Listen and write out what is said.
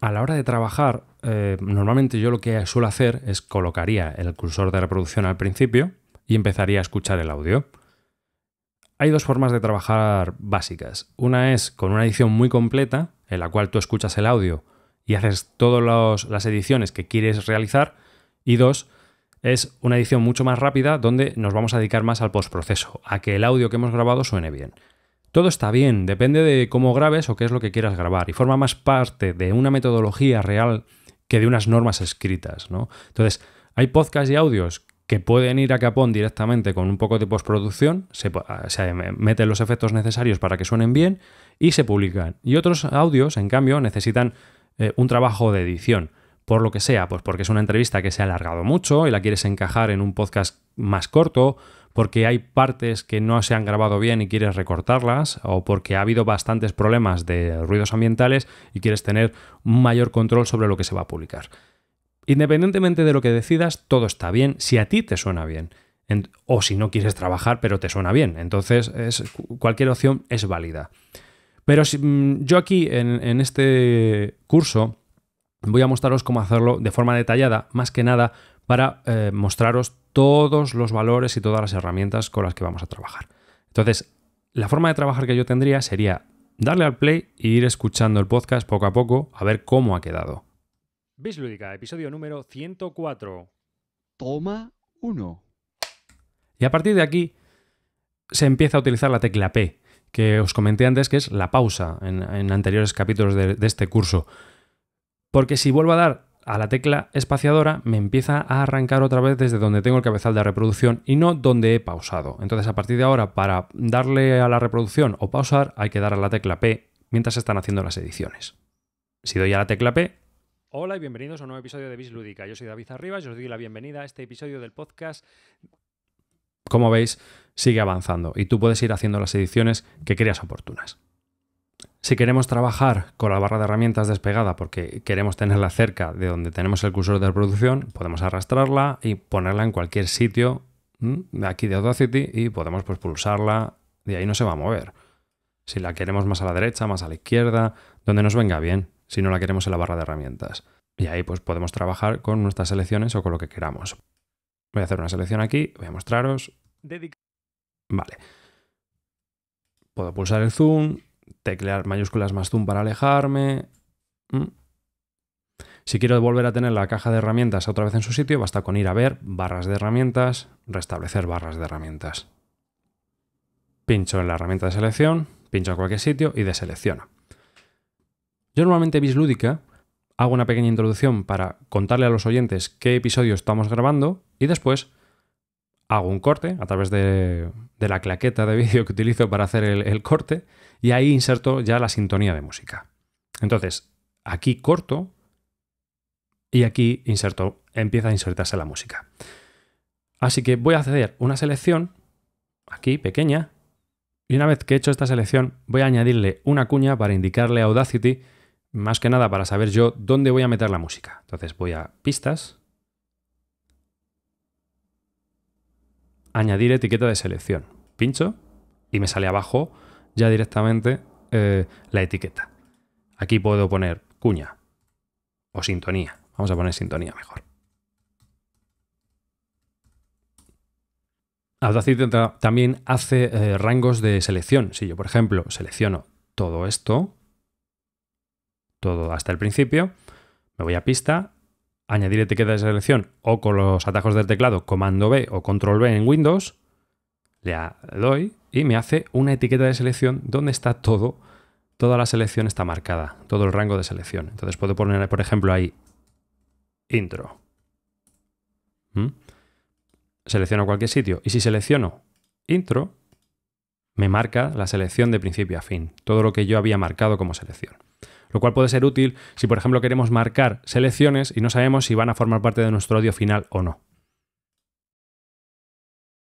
a la hora de trabajar, eh, normalmente yo lo que suelo hacer es colocaría el cursor de reproducción al principio y empezaría a escuchar el audio. Hay dos formas de trabajar básicas. Una es con una edición muy completa, en la cual tú escuchas el audio y haces todas las ediciones que quieres realizar. Y dos, es una edición mucho más rápida donde nos vamos a dedicar más al postproceso, a que el audio que hemos grabado suene bien. Todo está bien, depende de cómo grabes o qué es lo que quieras grabar, y forma más parte de una metodología real que de unas normas escritas, ¿no? Entonces, hay podcasts y audios que pueden ir a Capón directamente con un poco de postproducción, se, ah, meten los efectos necesarios para que suenen bien y se publican. Y otros audios, en cambio, necesitan eh, un trabajo de edición, por lo que sea, pues porque es una entrevista que se ha alargado mucho y la quieres encajar en un podcast más corto porque hay partes que no se han grabado bien y quieres recortarlas, o porque ha habido bastantes problemas de ruidos ambientales y quieres tener mayor control sobre lo que se va a publicar. Independientemente de lo que decidas, todo está bien si a ti te suena bien. o si no quieres trabajar, pero te suena bien. Entonces, cualquier opción es válida. Pero mm, yo aquí, en este curso, voy a mostraros cómo hacerlo de forma detallada, más que nada para eh, mostraros todos los valores y todas las herramientas con las que vamos a trabajar. Entonces, la forma de trabajar que yo tendría sería darle al play e ir escuchando el podcast poco a poco a ver cómo ha quedado. Bislúdica, episodio número 104. Toma 1. Y a partir de aquí se empieza a utilizar la tecla P, que os comenté antes que es la pausa en, anteriores capítulos de este curso. Porque si vuelvo a dar a la tecla espaciadora me empieza a arrancar otra vez desde donde tengo el cabezal de reproducción y no donde he pausado. Entonces a partir de ahora para darle a la reproducción o pausar hay que dar a la tecla P mientras se están haciendo las ediciones. Si doy a la tecla P... Hola y bienvenidos a un nuevo episodio de Bis Yo soy David Arribas y os doy la bienvenida a este episodio del podcast. Como veis, sigue avanzando y tú puedes ir haciendo las ediciones que creas oportunas. Si queremos trabajar con la barra de herramientas despegada porque queremos tenerla cerca de donde tenemos el cursor de reproducción, podemos arrastrarla y ponerla en cualquier sitio mm, de aquí de Audacity y podemos pues, pulsarla y ahí no se va a mover. Si la queremos más a la derecha, más a la izquierda, donde nos venga bien, si no la queremos en la barra de herramientas. Y ahí pues podemos trabajar con nuestras selecciones o con lo que queramos. Voy a hacer una selección aquí, voy a mostraros. Vale. Puedo pulsar el zoom, teclear mayúsculas más zoom para alejarme. Si quiero volver a tener la caja de herramientas otra vez en su sitio, basta con ir a ver barras de herramientas, restablecer barras de herramientas. Pincho en la herramienta de selección, pincho en cualquier sitio y deselecciono. Yo normalmente vislúdica, hago una pequeña introducción para contarle a los oyentes qué episodio estamos grabando y después hago un corte a través de, la claqueta de vídeo que utilizo para hacer el, el corte y ahí inserto ya la sintonía de música. Entonces, aquí corto y aquí inserto, empieza a insertarse la música. Así que voy a hacer una selección, aquí pequeña, y una vez que he hecho esta selección voy a añadirle una cuña para indicarle a Audacity, más que nada para saber yo dónde voy a meter la música. Entonces voy a pistas, añadir etiqueta de selección. Pincho y me sale abajo ya directamente eh, la etiqueta. Aquí puedo poner cuña o sintonía. Vamos a poner sintonía mejor. Audacity también hace eh, rangos de selección. Si yo, por ejemplo, selecciono todo esto, todo hasta el principio, me voy a pista añadir etiqueta de selección o con los atajos del teclado comando B o control B en Windows, le doy y me hace una etiqueta de selección donde está todo, toda la selección está marcada, todo el rango de selección. Entonces puedo poner, por ejemplo, ahí intro. ¿Mm? Selecciono cualquier sitio y si selecciono intro, me marca la selección de principio a fin, todo lo que yo había marcado como selección lo cual puede ser útil si, por ejemplo, queremos marcar selecciones y no sabemos si van a formar parte de nuestro audio final o no.